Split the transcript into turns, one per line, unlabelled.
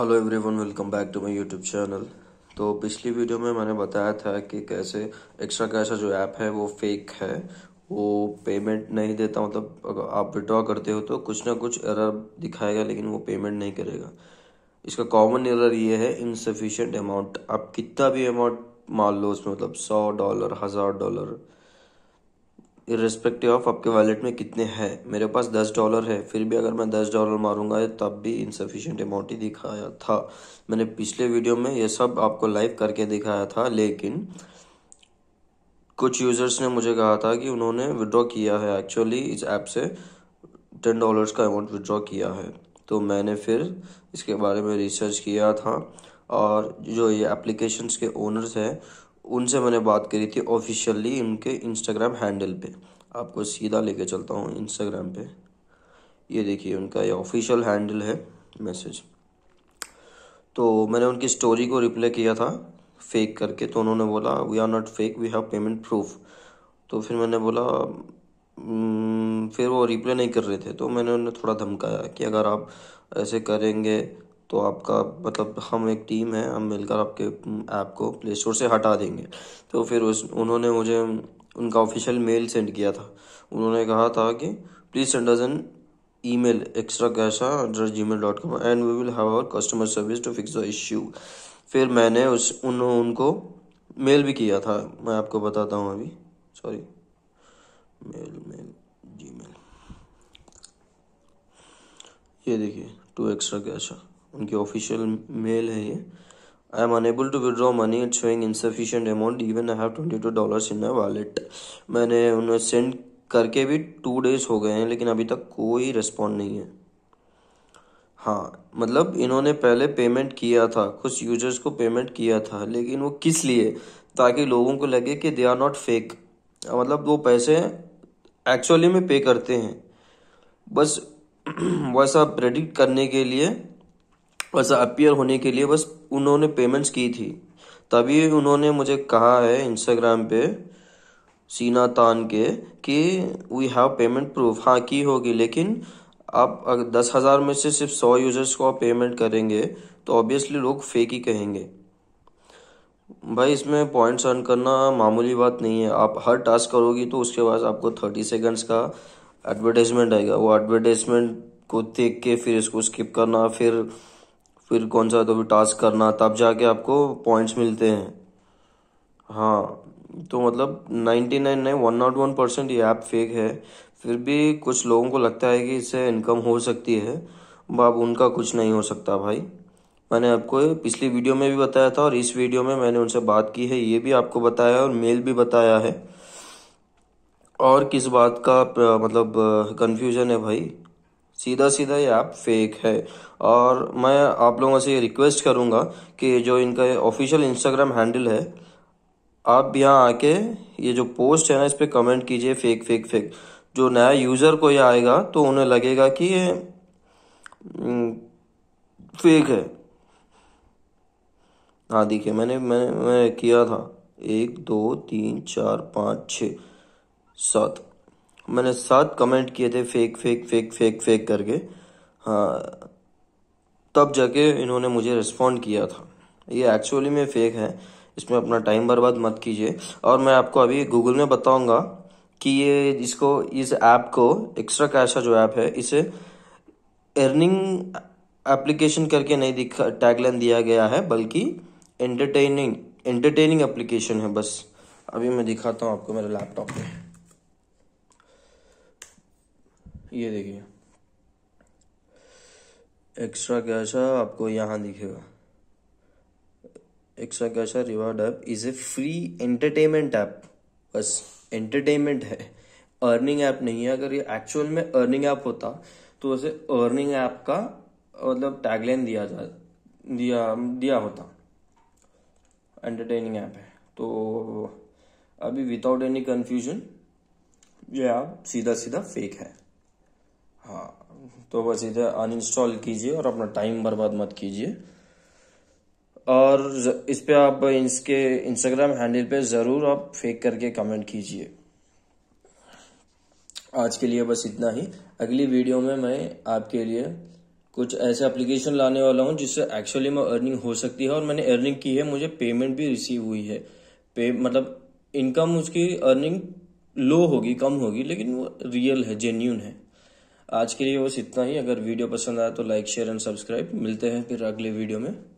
hello everyone welcome back to my YouTube channel तो पिछली video में मैंने बताया था कि कैसे एक्स्ट्रा कैशा जो ऐप है वो फेक है वो पेमेंट नहीं देता मतलब अगर आप विड्रॉ करते हो तो कुछ ना कुछ एरर दिखाएगा लेकिन वो पेमेंट नहीं करेगा इसका कॉमन एरर ये है इनसफिशेंट अमाउंट आप कितना भी अमाउंट मान लो उसमें मतलब सौ डॉलर हज़ार डॉलर इरेस्पेक्टिव ऑफ आपके वॉलेट में कितने हैं मेरे पास दस डॉलर है फिर भी अगर मैं दस डॉलर मारूंगा तब भी इनसफिशेंट अमाउंट ही दिखाया था मैंने पिछले वीडियो में ये सब आपको लाइव करके दिखाया था लेकिन कुछ यूज़र्स ने मुझे कहा था कि उन्होंने विड्रॉ किया है एक्चुअली इस ऐप से टेन डॉलर्स का अमाउंट विड्रॉ किया है तो मैंने फिर इसके बारे में रिसर्च किया था और जो ये एप्लीकेशंस के ओनर्स हैं उनसे मैंने बात करी थी ऑफिशियली उनके इंस्टाग्राम हैंडल पे आपको सीधा लेके चलता हूँ इंस्टाग्राम पे ये देखिए उनका ये ऑफिशियल हैंडल है मैसेज तो मैंने उनकी स्टोरी को रिप्लाई किया था फेक करके तो उन्होंने बोला we are not fake we have payment proof तो फिर मैंने बोला हम्म, फिर वो रिप्लाई नहीं कर रहे थे तो मैंने उन्हें थोड़ा धमकाया कि अगर आप ऐसे करेंगे तो आपका मतलब हम एक टीम है हम मिलकर आपके ऐप को प्ले स्टोर से हटा देंगे तो फिर उस उन्होंने मुझे उनका ऑफिशियल मेल सेंड किया था उन्होंने कहा था कि please send us an email extra cash at Gmail dot com and we will have our customer service to fix the issue फिर मैंने उस उन उनको मेल भी किया था मैं आपको बताता हूँ अभी sorry mail mail Gmail ये देखिए टू एक्स्ट्रा कैशा उनकी ऑफिशियल मेल है ये am am to to money it showing insufficient amount even I have twenty two dollar in my wallet मैंने उन्हें सेंड करके भी टू डेज हो गए हैं लेकिन अभी तक कोई रिस्पॉन्ड नहीं है हाँ मतलब इन्होंने पहले पेमेंट किया था कुछ यूजर्स को पेमेंट किया था लेकिन वो किस लिए ताकि लोगों को लगे कि दे आर नॉट फेक मतलब वो पैसे एक्चुअली में पे करते हैं बस वैसा प्रेडिक्ट करने के लिए वैसा अपीयर होने के लिए बस उन्होंने पेमेंट्स की थी तभी उन्होंने मुझे कहा है इंस्टाग्राम पे सीना तान के कि वी हैव पेमेंट प्रूफ हाँ की होगी लेकिन आप अगर दस हज़ार में से सिर्फ सौ यूज़र्स को आप पेमेंट करेंगे तो ऑब्वियसली लोग फेक ही कहेंगे भाई इसमें पॉइंट्स अर्न करना मामूली बात नहीं है आप हर टास्क करोगी तो उसके बाद आपको थर्टी सेकेंड्स का एडवर्टाइजमेंट आएगा वो एडवर्टाइजमेंट को देख के फिर इसको स्किप करना फिर फिर कौन सा तो भी टास्क करना तब जाके आपको पॉइंट्स मिलते हैं हाँ तो मतलब ninety nine nine one not one percent ये ऐप फेक है फिर भी कुछ लोगों को लगता है कि इससे इनकम हो सकती है बाब उनका कुछ नहीं हो सकता भाई मैंने आपको पिछली वीडियो में भी बताया था और इस वीडियो में मैंने उनसे बात की है ये भी आपको बताया और मेल भी बताया है और किस बात का मतलब कंफ्यूजन है भाई सीधा सीधा ये ऐप फेक है और मैं आप लोगों से ये रिक्वेस्ट करूँगा कि जो इनका ऑफिशियल इंस्टाग्राम हैंडल है आप यहाँ आके ये जो पोस्ट है ना इस पर कमेंट कीजिए फेक फेक फेक जो नया यूज़र को ये आएगा तो उन्हें लगेगा कि ये फेक हम्म, है हाँ देखिए मैंने मैंने मैं किया था एक दो तीन चार पाँच छ सात मैंने सात कमेंट किए थे fake fake fake fake fake करके हाँ तब जाके इन्होंने मुझे रिस्पॉन्ड किया था ये एक्चुअली में फेक है इसमें अपना टाइम बर्बाद मत कीजिए और मैं आपको अभी गूगल में बताऊंगा कि ये इसको इस ऐप को एक्स्ट्रा कैशा जो ऐप है इसे अर्निंग एप्लीकेशन करके नहीं दिखा टैगलाइन दिया गया है बल्कि एंटरटेनिंग एंटरटेनिंग एप्लीकेशन है बस अभी मैं दिखाता हूँ आपको मेरे लैपटॉप में ये देखिए एक्स्ट्रा है आपको यहाँ दिखेगा एक्स्ट्रा है reward app is a free entertainment app बस एंटरटेनमेंट है अर्निंग ऐप नहीं है अगर ये एक्चुअल में अर्निंग ऐप होता तो उसे अर्निंग ऐप का मतलब टैगलाइन दिया जा दिया दिया होता एंटरटेनिंग ऐप है तो अभी विदाउट एनी कन्फ्यूजन ये ऐप सीधा सीधा फेक है तो बस इधर अनइंस्टॉल कीजिए और अपना टाइम बर्बाद मत कीजिए और इस पर आप इसके इंस्टाग्राम हैंडल पे ज़रूर आप फेक करके कमेंट कीजिए आज के लिए बस इतना ही अगली वीडियो में मैं आपके लिए कुछ ऐसे एप्लीकेशन लाने वाला हूँ जिससे एक्चुअली में अर्निंग हो सकती है और मैंने अर्निंग की है मुझे पेमेंट भी रिसीव हुई है पे मतलब इनकम उसकी अर्निंग लो होगी कम होगी लेकिन वो रियल है जेन्यून है आज के लिए बस इतना ही अगर वीडियो पसंद आया तो लाइक शेयर एंड सब्सक्राइब मिलते हैं फिर अगले वीडियो में